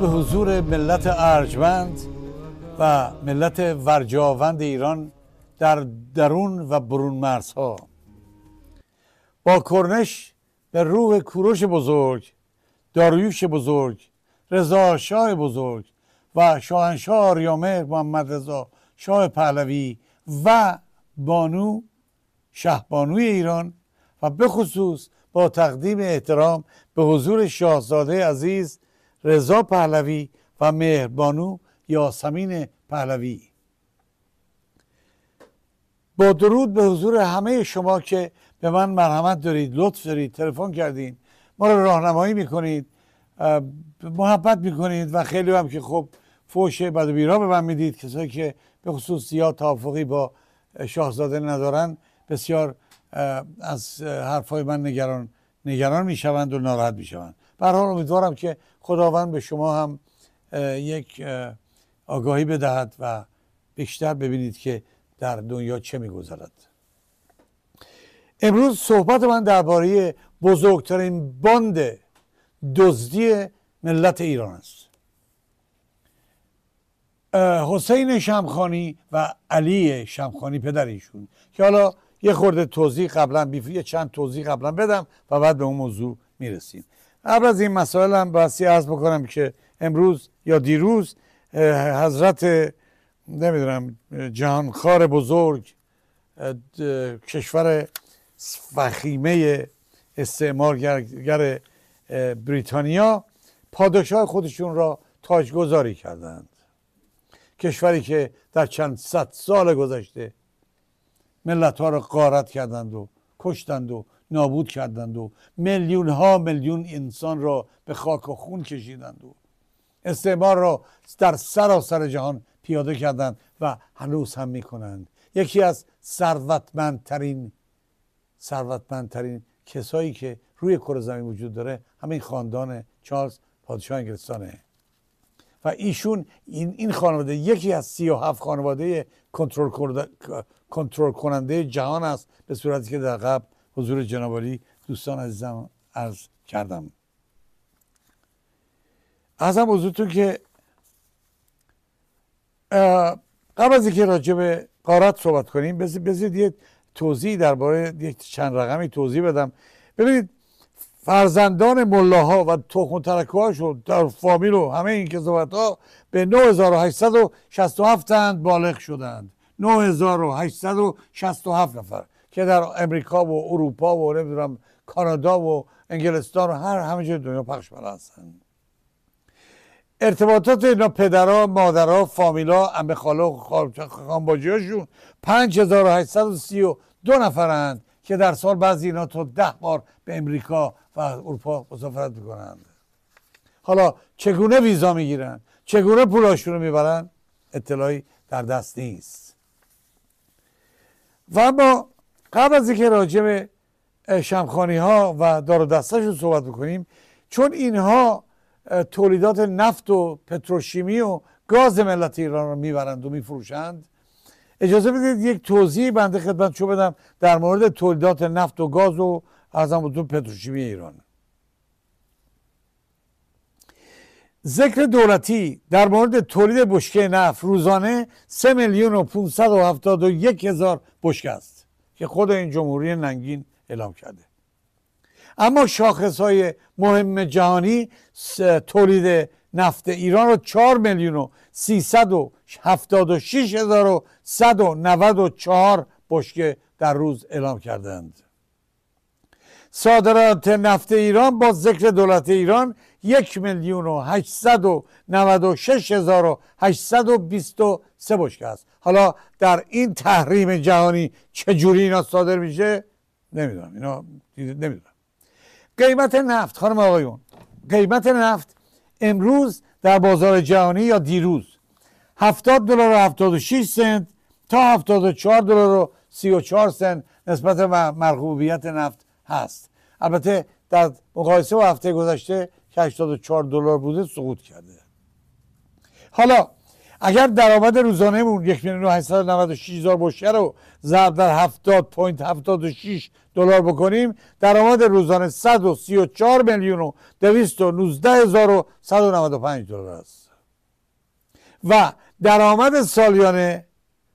به حضور ملت ارجمند و ملت ورجاوند ایران در درون و برون مرزها با کرنش به روح کوروش بزرگ داریوش بزرگ رضا شاه بزرگ و شاهنشاه آریامهر محمد رضا شاه پهلوی و بانو شهبانوی ایران و بخصوص با تقدیم احترام به حضور شاهزاده عزیز رضا پهلوی و مهربانو یاسمین پهلوی با درود به حضور همه شما که به من مرحمت دارید لطف دارید تلفن کردین ما رو راهنمایی میکنید محبت میکنید و خیلی هم که خب فوش بد بیرا به من میدید کسایی که به خصوص زیاد توافقی با شاهزاده ندارن بسیار از حرفای من نگران نگران میشوند و ناراحت میشوند برحال امیدوارم که خداوند به شما هم یک آگاهی بدهد و بیشتر ببینید که در دنیا چه میگذرد امروز صحبت من درباره بزرگترین باند دزدی ملت ایران است حسین شمخانی و علی شمخانی پدر ایشون که حالا یه خورده توضیح قبلا بیف... یه چند توضیح قبلا بدم و بعد به اون موضوع میرسیم قبل از این مسائل هم بسی از بکنم که امروز یا دیروز حضرت نمیدونم جهانخوار بزرگ کشور فخیمه استعمارگر بریتانیا پادشاه خودشون را تاجگذاری کردند کشوری که در چند صد سال گذشته ملت ها را قارت کردند و کشتند و نابود کردند و میلیون ها میلیون انسان را به خاک و خون کشیدند و استعمار را در سراسر جهان پیاده کردند و هنوز هم میکنند یکی از ثروتمندترین ثروتمندترین کسایی که روی کره زمین وجود داره همین خاندان چارلز پادشاه انگلستانه و ایشون این, این خانواده یکی از سی و هفت خانواده کنترل کننده جهان است به صورتی که در قبل حضور جنابالی دوستان عزیزم عرض کردم ازم حضورتون که قبل از اینکه راجع به قارت صحبت کنیم بذارید یه توضیح درباره یک چند رقمی توضیح بدم ببینید فرزندان ها و تخم ترکه و در فامیل و همه این که ها به 9867 اند بالغ شدند 9867 نفر که در امریکا و اروپا و نمیدونم کانادا و انگلستان و هر همه جای دنیا پخش هستن ارتباطات اینا پدرها مادرها فامیلا امه خاله و دو 5832 نفرند که در سال بعضی اینا تا ده بار به امریکا و اروپا مسافرت میکنند حالا چگونه ویزا میگیرن چگونه پولاشون رو میبرن اطلاعی در دست نیست و اما قبل از اینکه راجع شمخانی ها و دار و دستشون صحبت بکنیم چون اینها تولیدات نفت و پتروشیمی و گاز ملت ایران رو میبرند و میفروشند اجازه بدید یک توضیح بنده خدمت شو بدم در مورد تولیدات نفت و گاز و از بودون پتروشیمی ایران ذکر دولتی در مورد تولید بشکه نفت روزانه 3 میلیون و 571 هزار بشکه است که خود این جمهوری ننگین اعلام کرده اما شاخص های مهم جهانی تولید نفت ایران رو 4 میلیون و 376 هزار و 194 بشکه در روز اعلام کردند صادرات نفت ایران با ذکر دولت ایران یک میلیون و 896 هزار و 823 بشکه است حالا در این تحریم جهانی چجوری اینا صادر میشه نمیدونم اینا نمیدونم قیمت نفت خانم آقایون قیمت نفت امروز در بازار جهانی یا دیروز 70 دلار و 76 سنت تا 74 دلار و 34 سنت نسبت مرغوبیت نفت هست البته در مقایسه با هفته گذشته که 84 دلار بوده سقوط کرده حالا اگر درآمد روزانهمون یک میلیون و هزار بشکه رو ضرب در 70 پوینت 76 دلار بکنیم درآمد روزانه 134 میلیون و 219 هزار و 195 دلار است و درآمد سالیانه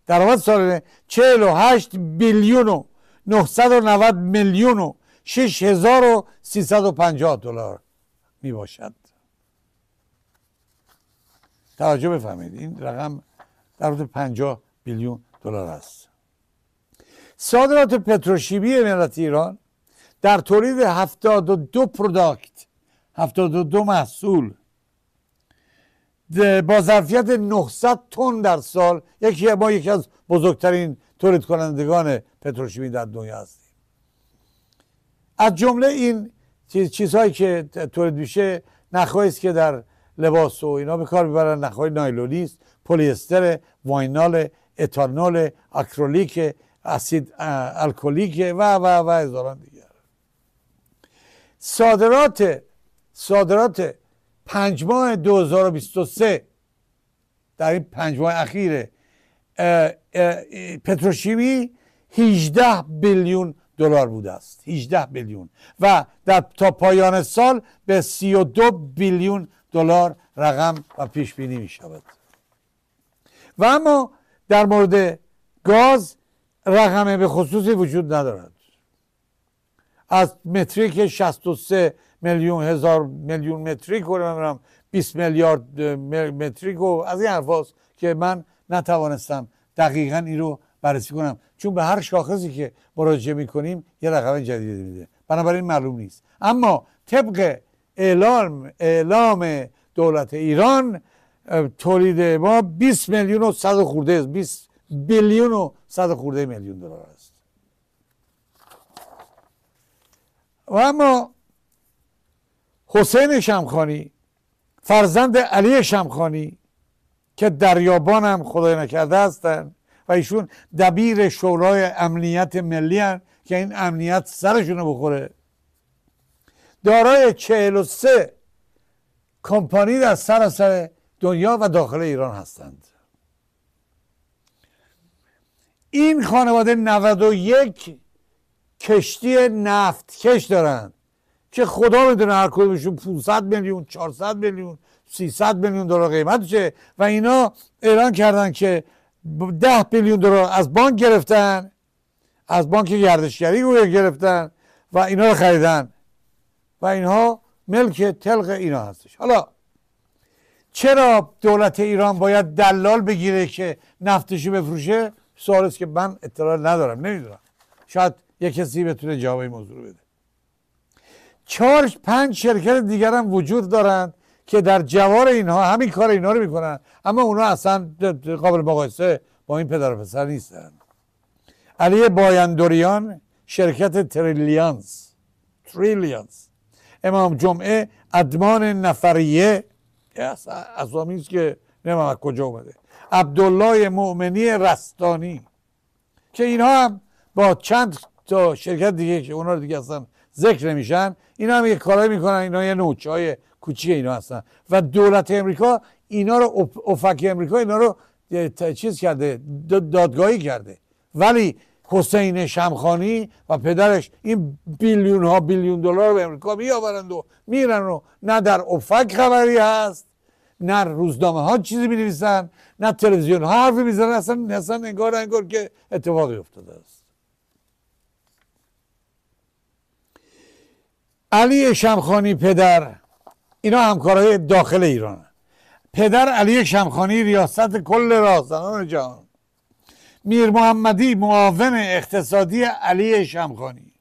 درآمد سالیانه 48 بیلیون و 990 میلیون و 6350 دلار می باشد توجه بفهمید این رقم در حدود 50 بیلیون دلار است صادرات پتروشیمی ملت ایران در تولید 72 پروداکت 72 محصول با ظرفیت 900 تن در سال یکی ما یکی از بزرگترین تولید کنندگان پتروشیمی در دنیا هستیم از جمله این چیزهایی که تولید میشه نخواهی که در لباس و اینا به کار میبرن نخهای نایلونی است پلیستر واینال اتانول اکرولیک اسید الکلیک و و و هزاران دیگر صادرات صادرات پنج ماه 2023 در این پنج ماه اخیر پتروشیمی 18 بیلیون دلار بوده است 18 بیلیون و در تا پایان سال به 32 بیلیون دلار رقم و پیش بینی می شود و اما در مورد گاز رقم به خصوصی وجود ندارد از متریک 63 میلیون هزار میلیون متریک و نمیدونم 20 میلیارد متریک و از این حرفاست که من نتوانستم دقیقا این رو بررسی کنم چون به هر شاخصی که مراجعه میکنیم یه رقم جدید میده بنابراین معلوم نیست اما طبق اعلام اعلام دولت ایران تولید ما 20 میلیون و 100 خورده است 20 بیلیون و 100 خورده میلیون دلار است و اما حسین شمخانی فرزند علی شمخانی که دریابان هم خدای نکرده هستند و ایشون دبیر شورای امنیت ملی که این امنیت سرشون رو بخوره دارای 43 کمپانی در سراسر دنیا و داخل ایران هستند این خانواده 91 کشتی نفت کش دارند که خدا میدونه هر کدومشون 500 میلیون 400 میلیون 300 میلیون دلار قیمتشه و اینا اعلان کردن که 10 میلیون دلار از بانک گرفتن از بانک گردشگری گویا گرفتن و اینا رو خریدن و اینها ملک تلق اینا هستش حالا چرا دولت ایران باید دلال بگیره که نفتشو بفروشه سوال است که من اطلاع ندارم نمیدونم شاید یک کسی بتونه جواب این موضوع بده چهار پنج شرکت دیگر هم وجود دارند که در جوار اینها همین کار اینا رو میکنن اما اونا اصلا قابل مقایسه با این پدر و پسر نیستن علی بایندوریان شرکت تریلیانس تریلیانس امام جمعه ادمان نفریه از اسامی است که نمیم از کجا اومده عبدالله مؤمنی رستانی که اینها هم با چند تا شرکت دیگه که اونا دیگه اصلا ذکر نمیشن اینا هم یه کارایی میکنن اینا یه نوچه های کوچیک اینا هستن و دولت امریکا اینا رو افق امریکا اینا رو چیز کرده دادگاهی کرده ولی حسین شمخانی و پدرش این بیلیون ها بیلیون دلار به امریکا میآورند و میرن و نه در افق خبری هست نه روزنامه ها چیزی می نه تلویزیون ها حرفی میزنن اصلا اصلا انگار انگار که اتفاقی افتاده است علی شمخانی پدر اینا همکارای داخل ایران پدر علی شمخانی ریاست کل راستنان جهان میر محمدی معاون اقتصادی علی شمخانی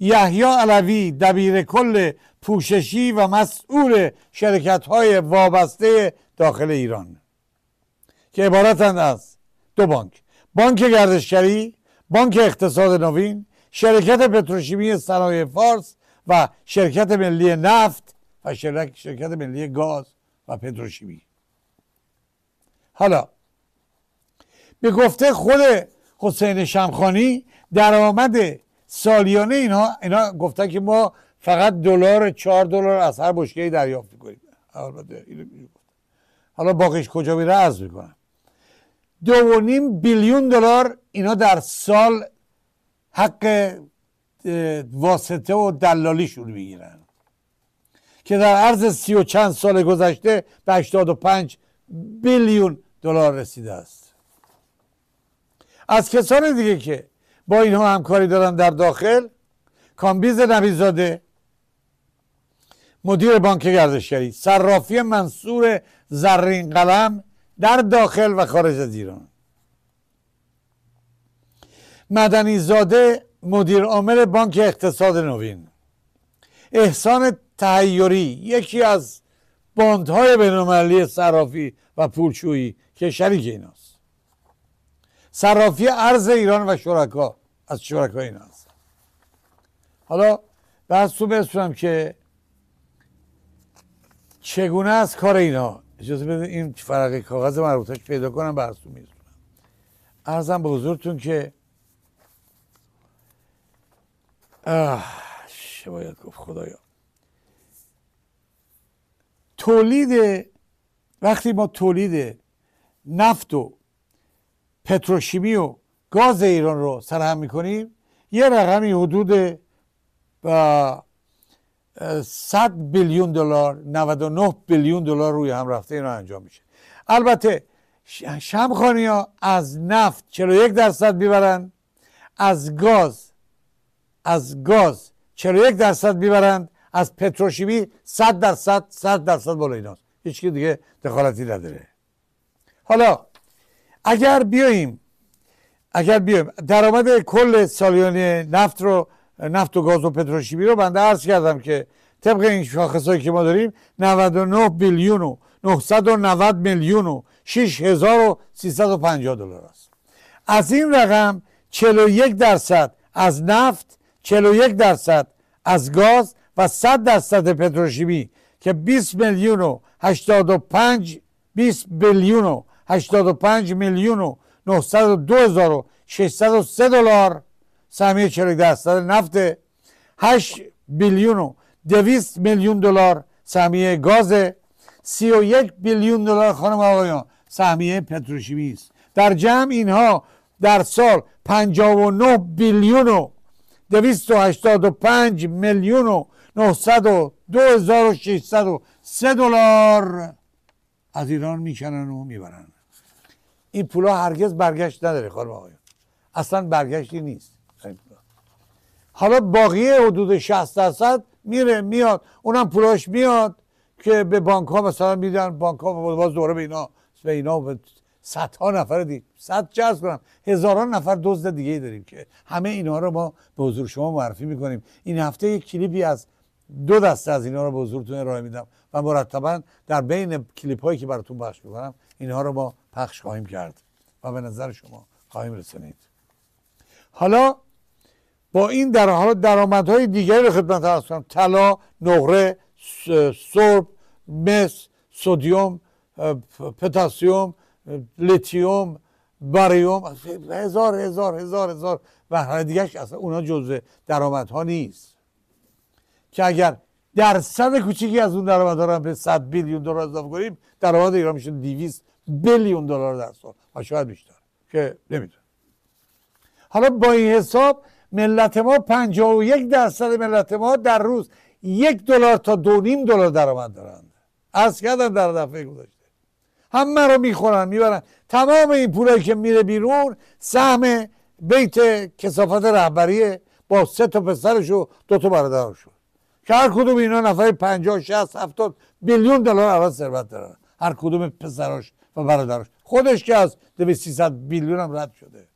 یحیی علوی دبیر کل پوششی و مسئول شرکت های وابسته داخل ایران که عبارتند از دو بانک بانک گردشگری بانک اقتصاد نوین شرکت پتروشیمی صنایع فارس و شرکت ملی نفت و شرکت ملی گاز و پتروشیمی حالا به گفته خود حسین شمخانی درآمد سالیانه اینا اینا گفته که ما فقط دلار چهار دلار از هر بشکه دریافت میکنیم البته حالا باقیش کجا میره از میکنم دو و نیم بیلیون دلار اینا در سال حق واسطه و دلالیشون میگیرن که در عرض سی و چند سال گذشته به 85 بیلیون دلار رسیده است از کسان دیگه که با اینها همکاری دارن در داخل کامبیز نبیزاده مدیر بانک گردشگری صرافی منصور زرین قلم در داخل و خارج از ایران مدنی زاده مدیر عامل بانک اقتصاد نوین احسان تهیوری یکی از باندهای بینالمللی صرافی و پولشویی که شریک ایناست صرافی ارز ایران و شرکا از شرکا این هست حالا بعد تو برسونم که چگونه از کار اینا اجازه بدید این فرق کاغذ مربوطش پیدا کنم به تو میرسونم ارزم به حضورتون که باید گفت خدایا تولید وقتی ما تولید نفت و پتروشیمی و گاز ایران رو سرهم میکنیم یه رقمی حدود 100 بیلیون دلار 99 بیلیون دلار روی هم رفته رو انجام میشه البته شمخانی ها از نفت 41 درصد میبرند از گاز از گاز 41 درصد میبرند از پتروشیمی 100 درصد 100 درصد بالا ایناست هیچ دیگه دخالتی نداره حالا اگر بیایم اگر بیایم درآمد کل سالیانه نفت رو نفت و گاز و پتروشیمی رو بنده عرض کردم که طبق این شاخصهایی که ما داریم 99 بیلیون و 990 میلیون و 6350 دلار است از این رقم 41 درصد از نفت 41 درصد از گاز و 100 درصد پتروشیمی که 20 میلیون و 85 20 بیلیون و 85 میلیون و 902,603 دلار سهمیه 40 درصد نفت 8 بیلیون و 200 میلیون دلار سهمیه گاز 31 بیلیون دلار خانم آقایان سهمیه پتروشیمی است در جمع اینها در سال 59 بیلیون و 285 میلیون و 902,603 دلار از ایران میکنن و میبرن این پولا هرگز برگشت نداره خانم آقای اصلا برگشتی نیست حالا باقی حدود 60 درصد میره میاد اونم پولاش میاد که به بانک ها مثلا میدن بانک ها باز دوره به اینا به اینا به ها نفر دیگه صد کنم هزاران نفر دزد دیگه داریم که همه اینا رو ما به حضور شما معرفی میکنیم این هفته یک کلیپی از دو دسته از اینا رو به حضورتون ارائه میدم و مرتبا در بین کلیپ هایی که براتون پخش میکنم اینها رو ما پخش خواهیم کرد و به نظر شما خواهیم رسانید حالا با این در حال درآمدهای دیگری رو خدمت عرض کنم طلا نقره سرب مس سودیوم پتاسیوم لیتیوم باریوم هزار هزار هزار هزار و هر دیگرش اصلا اونا جزء درآمدها نیست که اگر درصد کوچیکی از اون درآمدها رو به 100 بیلیون دلار اضافه کنیم درآمد ایران میشه 200 بیلیون دلار در سال و شاید بیشتر که نمیدونم حالا با این حساب ملت ما 51 درصد ملت ما در روز یک دلار تا دو نیم دلار درآمد دارند از کردم در دفعه گذشته همه رو میخورن میبرن تمام این پولایی که میره بیرون سهم بیت کسافت رهبری با سه تا پسرش و دو تا برادرش که هر کدوم اینا نفر 50 60 70 بیلیون دلار عوض ثروت دارن هر کدوم پسراش و برادرش خودش که از ست بیلیون هم رد شده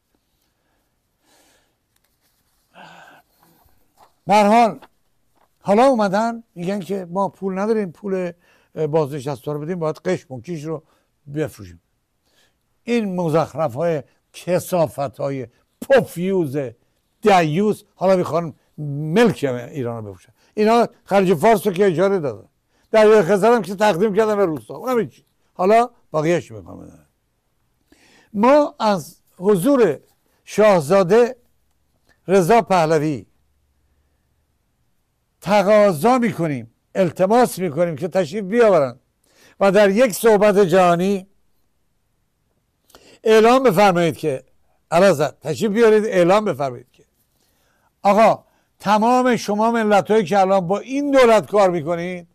حال حالا اومدن میگن که ما پول نداریم پول از رو بدیم باید قشم و کیش رو بفروشیم این مزخرف های کسافت های پفیوز دیوز حالا میخوان ملک ایران رو بفروشن اینا خرج فارس رو که اجاره دادن در خزر هم که تقدیم کردن به روستا اونم حالا بقیهش ما از حضور شاهزاده رضا پهلوی تقاضا میکنیم التماس میکنیم که تشریف بیاورند و در یک صحبت جهانی اعلام بفرمایید که علازت تشریف بیارید اعلام بفرمایید که آقا تمام شما ملت هایی که الان با این دولت کار میکنید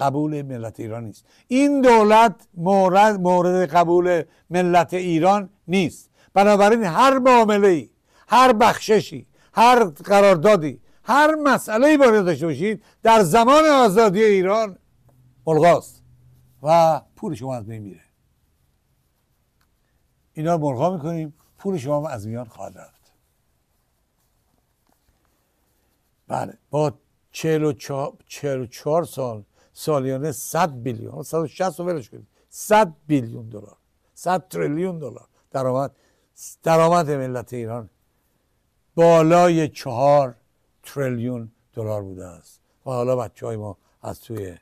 قبول ملت ایران نیست این دولت مورد, مورد قبول ملت ایران نیست بنابراین هر معامله ای هر بخششی هر قراردادی هر مسئله ای باید داشته باشید در زمان آزادی ایران ملغاست و پول شما از بین میره اینا رو ملغا میکنیم پول شما از میان خواهد رفت بله با چهل و چهار سال سالیانه 100 بیلیون 160 رو ولش کنید 100 بیلیون دلار 100 تریلیون دلار درآمد درآمد ملت ایران بالای چهار تریلیون دلار بوده است و حالا بچه های ما از توی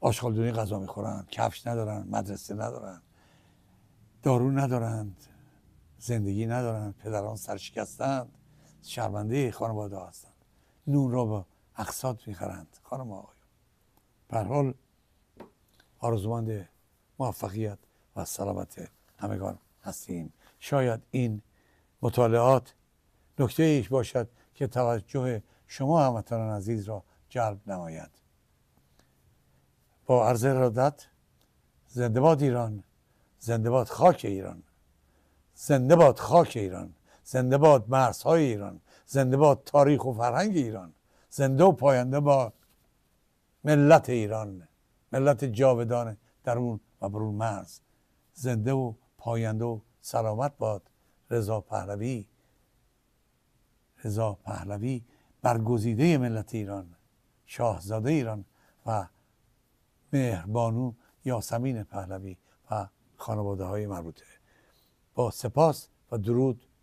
آشغالدونی غذا میخورن کفش ندارن مدرسه ندارن دارو ندارند زندگی ندارند پدران سرشکستند شرمنده خانواده هستند نون را با اقساط میخرند خانم آقای آقایون حال آرزومند موفقیت و سلامت همگان هستیم شاید این مطالعات نکته ایش باشد که توجه شما هموطنان عزیز را جلب نماید با عرض ارادت زنده باد ایران زنده باد خاک ایران زنده باد خاک ایران زنده باد مرزهای ایران زنده باد تاریخ و فرهنگ ایران زنده و پاینده با ملت ایران ملت جاودانه اون و برون مرز زنده و پاینده و سلامت باد رضا پهلوی رضا پهلوی برگزیده ملت ایران شاهزاده ایران و مهربانو یاسمین پهلوی و خانواده های مربوطه با سپاس و درود